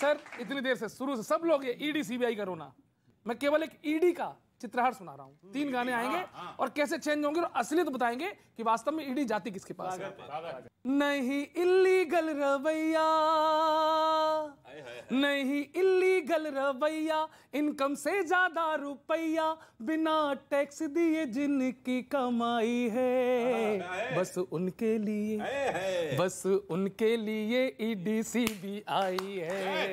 Sir इतनी देर से शुरू से सब लोग ये ईडी e सीबीआई का रोना मैं केवल एक ईडी e का चित्रहार सुना रहा हूँ तीन गाने e आएंगे हाँ, हाँ। और कैसे चेंज होंगे और असली तो बताएंगे कि वास्तव में ईडी जाती किसके पास है नहीं इल्लीगल रवैया नहीं इली लीगल रवैया इनकम से ज्यादा रुपया बिना टैक्स दिए जिनकी कमाई है बस उनके लिए बस उनके लिए ईडीसी भी आई है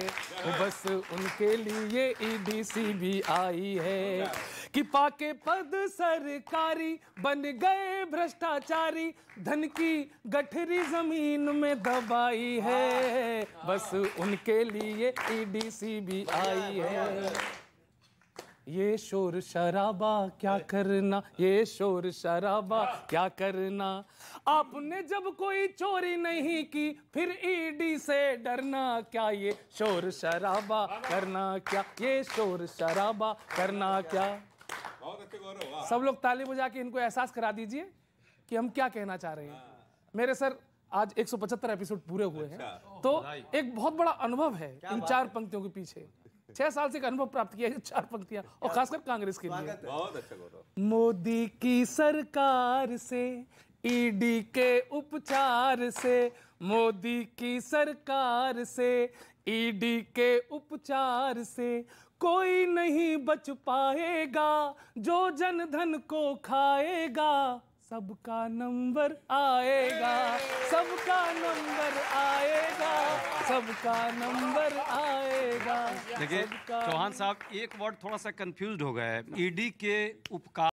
बस उनके लिए ईडीसी भी आई है कि पाके पद सरकारी बन गए भ्रष्टाचारी धन की गठरी जमीन में दबाई है बस उनके लिए ईडीसी भी आई है ये शोर शराबा क्या करना ये शोर शराबा क्या करना आपने जब कोई चोरी नहीं की फिर ईडी e से डरना क्या ये शोर शराबा करना क्या ये शोर शराबा करना क्या सब लोग ताली बजा के इनको एहसास करा दीजिए कि हम क्या कहना चाह रहे हैं हाँ। मेरे सर आज 175 एपिसोड पूरे हुए अच्छा। हैं तो एक बहुत बड़ा अनुभव है इन चार पंक्तियों के पीछे छह साल से अनुभव प्राप्त किया है चार पंक्तियां और खासकर कांग्रेस के लिए बहुत अच्छा मोदी की सरकार से ईडी के उपचार से मोदी की सरकार से ईडी के उपचार से कोई नहीं बच पाएगा जो जन धन को खाएगा सबका नंबर आएगा सबका नंबर आएगा सबका नंबर आएगा देखिए चौहान साहब एक वर्ड थोड़ा सा कंफ्यूज हो गया है ईडी के उपकार